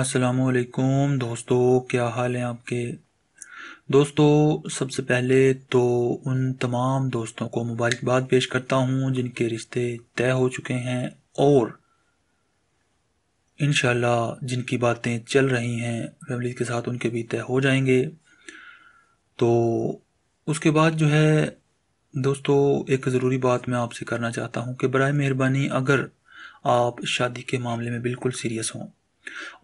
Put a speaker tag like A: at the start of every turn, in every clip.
A: असलकुम दोस्तों क्या हाल है आपके दोस्तों सबसे पहले तो उन तमाम दोस्तों को मुबारकबाद पेश करता हूँ जिनके रिश्ते तय हो चुके हैं और इन जिनकी बातें चल रही हैं फैमिली के साथ उनके भी तय हो जाएंगे तो उसके बाद जो है दोस्तों एक ज़रूरी बात मैं आपसे करना चाहता हूँ कि बर मेहरबानी अगर आप शादी के मामले में बिल्कुल सीरियस हों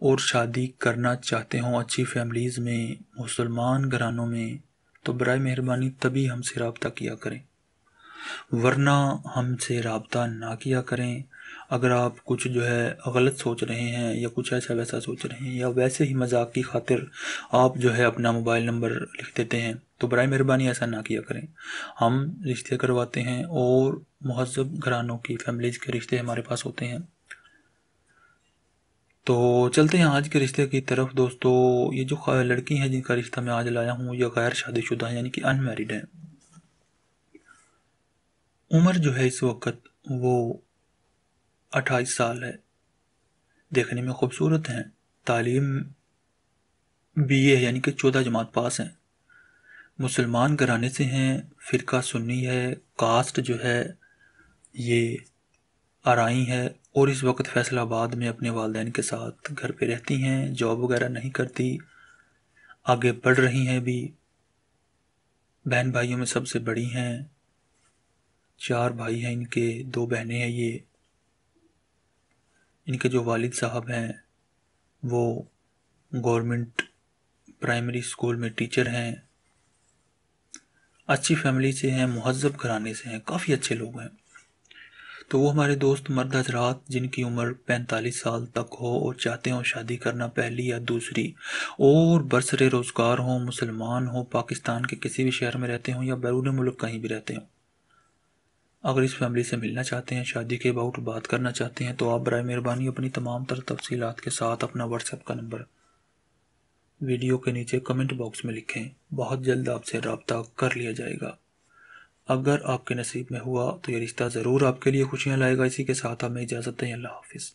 A: और शादी करना चाहते हों अच्छी फैमिलीज़ में मुसलमान घरानों में तो बर मेहरबानी तभी हमसे रबता किया करें वरना हमसे रबता ना किया करें अगर आप कुछ जो है गलत सोच रहे हैं या कुछ ऐसा वैसा सोच रहे हैं या वैसे ही मजाक की खातिर आप जो है अपना मोबाइल नंबर लिख देते हैं तो बर मेहरबानी ऐसा ना किया करें हम रिश्ते करवाते हैं और महजब घरानों की फैमिलीज़ के रिश्ते हमारे पास होते हैं तो चलते हैं आज के रिश्ते की तरफ दोस्तों ये जो लड़की हैं जिनका रिश्ता मैं आज लाया हूँ ये गैर शादीशुदा है यानी कि अनमेरिड है उम्र जो है इस वक्त वो अट्ठाईस साल है देखने में खूबसूरत हैं तालीम बी ए यानी कि चौदह जमात पास हैं मुसलमान घराने से हैं फ़िरका सुन्नी है कास्ट जो है ये आरई है और इस वक्त फैसलाबाद में अपने वालदेन के साथ घर पे रहती हैं जॉब वगैरह नहीं करती आगे बढ़ रही हैं भी बहन भाइयों में सबसे बड़ी हैं चार भाई हैं इनके दो बहनें हैं ये इनके जो वालिद साहब हैं वो गवर्नमेंट प्राइमरी स्कूल में टीचर हैं अच्छी फैमिली से हैं महजब घराने से हैं काफ़ी अच्छे लोग हैं तो वो हमारे दोस्त मर्द हजरात जिनकी उम्र पैंतालीस साल तक हो और चाहते हों शादी करना पहली या दूसरी और बरसरे रोज़गार हों मुसलमान हों पाकिस्तान के किसी भी शहर में रहते हों या बैरून मुल्क कहीं भी रहते हों अगर इस फैमिली से मिलना चाहते हैं शादी के अबाउट बात करना चाहते हैं तो आप बर मेहरबानी अपनी तमाम तर तफसीत के साथ अपना व्हाट्सएप का नंबर वीडियो के नीचे कमेंट बॉक्स में लिखें बहुत जल्द आपसे रबता कर लिया जाएगा अगर आपके नसीब में हुआ तो ये रिश्ता ज़रूर आपके लिए खुशियाँ लाएगा इसी के साथ हमें इजाज़त दें अल्लाह हाफिज़